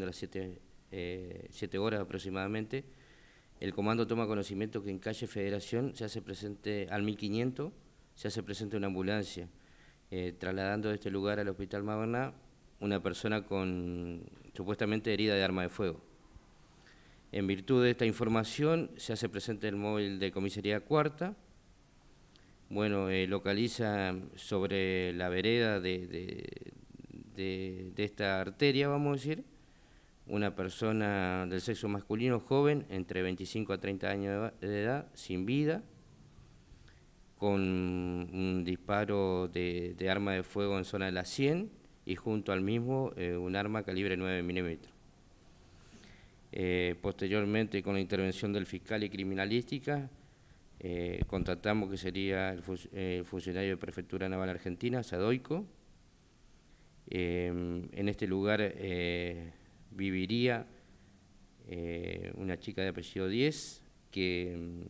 de las 7 eh, siete horas aproximadamente, el comando toma conocimiento que en calle Federación se hace presente al 1500, se hace presente una ambulancia, eh, trasladando de este lugar al hospital Maverna una persona con supuestamente herida de arma de fuego. En virtud de esta información se hace presente el móvil de comisaría cuarta, bueno, eh, localiza sobre la vereda de esta arteria, vamos a decir, una persona del sexo masculino joven, entre 25 a 30 años de edad, sin vida, con un disparo de, arma de fuego en zona de la 100 y junto al mismo eh, un arma calibre 9 milímetros. Eh, posteriormente, con la intervención del fiscal y criminalística, eh, contratamos que sería el, el, funcionario de Prefectura Naval Argentina, Sadoico. en este lugar viviría eh, una chica de apellido 10 que mm,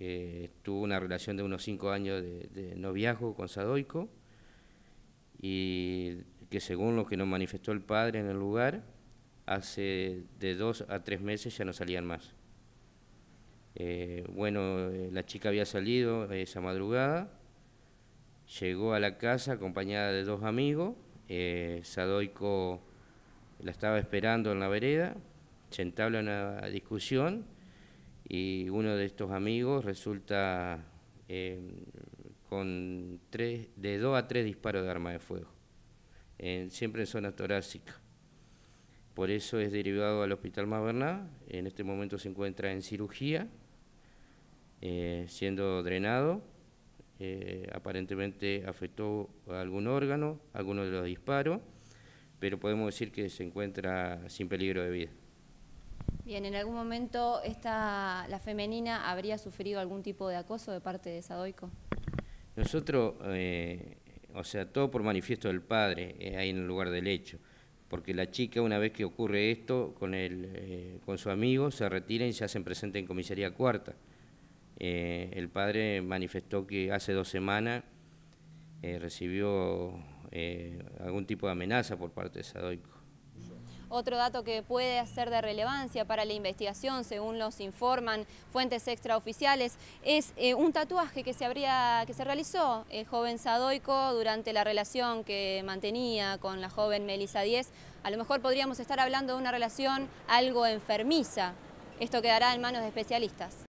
eh, tuvo una relación de unos 5 años de, de, noviazgo con Sadoico y que según lo que nos manifestó el padre en el lugar, hace de 2 a 3 meses ya no salían más. Eh, bueno, la chica había salido esa madrugada, llegó a la casa acompañada de dos amigos, Sadoico la estaba esperando en la vereda, se entabla una discusión y uno de estos amigos resulta eh, con tres, de dos a tres disparos de arma de fuego, siempre en zona torácica. Por eso es derivado al Hospital Maverná, en este momento se encuentra en cirugía, eh, siendo drenado. Eh, aparentemente afectó a algún órgano, alguno de los disparos pero podemos decir que se encuentra sin peligro de vida. Bien, ¿en algún momento esta, la femenina habría sufrido algún tipo de acoso de parte de Sadoico? Nosotros, eh, o sea, todo por manifiesto del padre, eh, ahí en el lugar del hecho, porque la chica una vez que ocurre esto con, el, eh, con su amigo se retira y se hacen presente en comisaría cuarta. el padre manifestó que hace dos semanas recibió eh, algún tipo de amenaza por parte de Sadoico. Otro dato que puede ser de relevancia para la investigación, según nos informan fuentes extraoficiales, es eh, un tatuaje que se, habría, que se realizó el eh, joven Sadoico durante la relación que mantenía con la joven Melisa Díez. A lo mejor podríamos estar hablando de una relación algo enfermiza. Esto quedará en manos de especialistas.